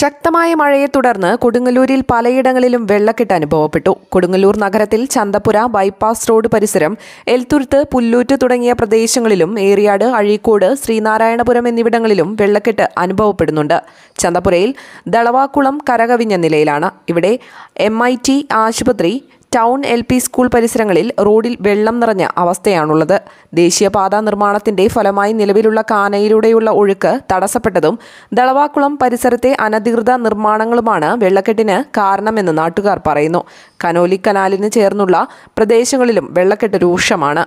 ശക്തമായ മഴയെ തുടർന്ന് കൊടുങ്ങല്ലൂരിൽ പലയിടങ്ങളിലും വെള്ളക്കെട്ട് അനുഭവപ്പെട്ടു കൊടുങ്ങല്ലൂർ നഗരത്തിൽ ചന്തപ്പുര ബൈപ്പാസ് റോഡ് പരിസരം എൽത്തുരുത്ത് പുല്ലൂറ്റ് തുടങ്ങിയ പ്രദേശങ്ങളിലും ഏറിയാട് അഴീക്കോട് ശ്രീനാരായണപുരം എന്നിവിടങ്ങളിലും വെള്ളക്കെട്ട് അനുഭവപ്പെടുന്നുണ്ട് ചന്തപ്പുരയിൽ ദളവാക്കുളം കരകവിഞ്ഞ നിലയിലാണ് ഇവിടെ എം ആശുപത്രി ടൗൺ എൽ പി സ്കൂൾ പരിസരങ്ങളിൽ റോഡിൽ വെള്ളം നിറഞ്ഞ അവസ്ഥയാണുള്ളത് ദേശീയപാത നിർമ്മാണത്തിന്റെ ഫലമായി നിലവിലുള്ള കാനയിലൂടെയുള്ള ഒഴുക്ക് തടസ്സപ്പെട്ടതും ദളവാക്കുളം പരിസരത്തെ അനധികൃത നിർമ്മാണങ്ങളുമാണ് വെള്ളക്കെട്ടിന് കാരണമെന്ന് നാട്ടുകാർ പറയുന്നു കനോലി കനാലിന് ചേർന്നുള്ള പ്രദേശങ്ങളിലും വെള്ളക്കെട്ട് രൂക്ഷമാണ്